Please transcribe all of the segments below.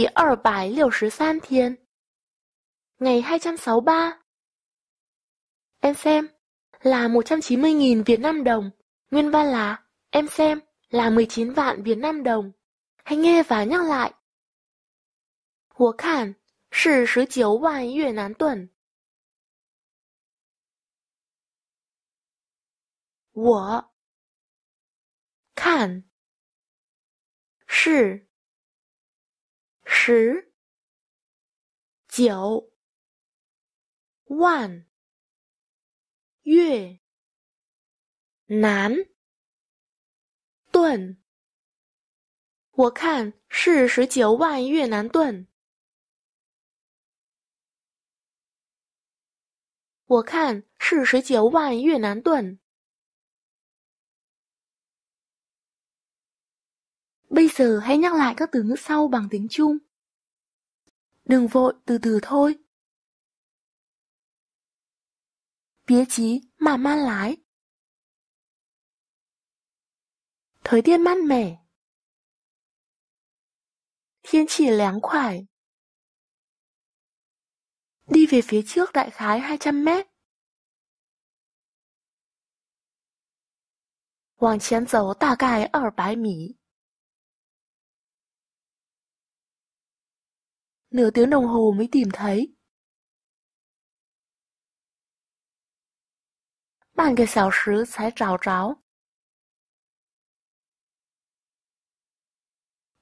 hai trăm 第二百六十三天 Ngày ba Em xem là một trăm chín mươi nghìn Việt Nam đồng Nguyên văn là Em xem là mười chín vạn Việt Nam đồng Hãy nghe và nhắc lại 我看是十九万越南盾。我看是十、九、万、越、南、盾。我看是十九万越南盾。我看是十九万越南盾。Bây giờ hãy nhắc lại các từ ngữ sau bằng tiếng Trung đừng vội, từ từ thôi. Bía chí, mà man lái. Thời tiết mát mẻ. Thiên chỉ láng khoải. Đi về phía trước đại khái 200 mét. Hoàng chén dấu tà cài ở bãi mỉ. nửa tiếng đồng hồ mới tìm thấy. Bạn cái xào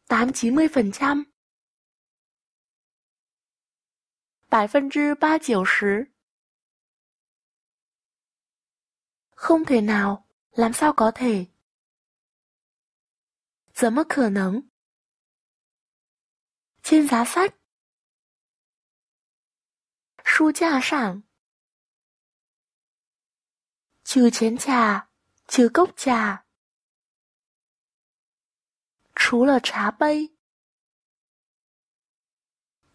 Tám chín mươi phần trăm. Bài phân chứ ba chiều sứ. Không thể nào, làm sao có thể? thể? 怎么可能？Trên giá sách. 书架上，trừ chén trà，trừ cốc trà，除了茶杯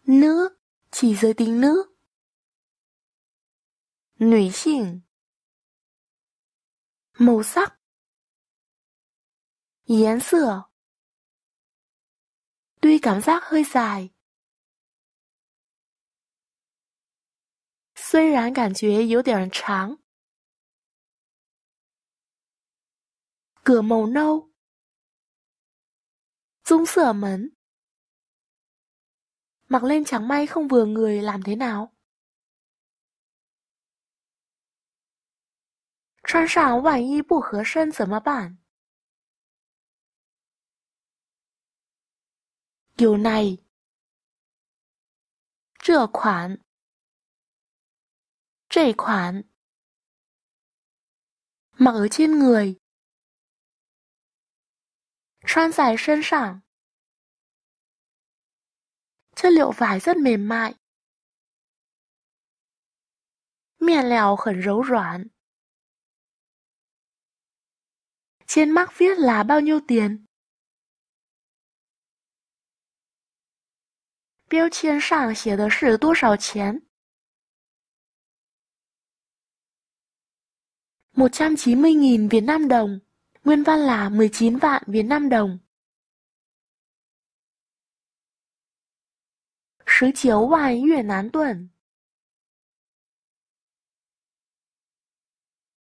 ，nữ chỉ giới tính nữ，女性，màu sắc，颜色，tuy cảm giác hơi dài 虽然感觉有点长。cửa màu lên trắng may không vừa người làm thế nào? Trang sáng bản y bù hớ sân 怎么办? Điều này Trừa khoản 这款 mặc ở trên người 穿 dài 身上 chất liệu vải rất mềm mại 面料很柔软。Trên mắc viết là bao nhiêu tiền, 标签上写的是多少钱。190.000 Việt Nam đồng, nguyên văn là 19 vạn Việt Nam đồng. Sứ chiếu Việt Nam tuần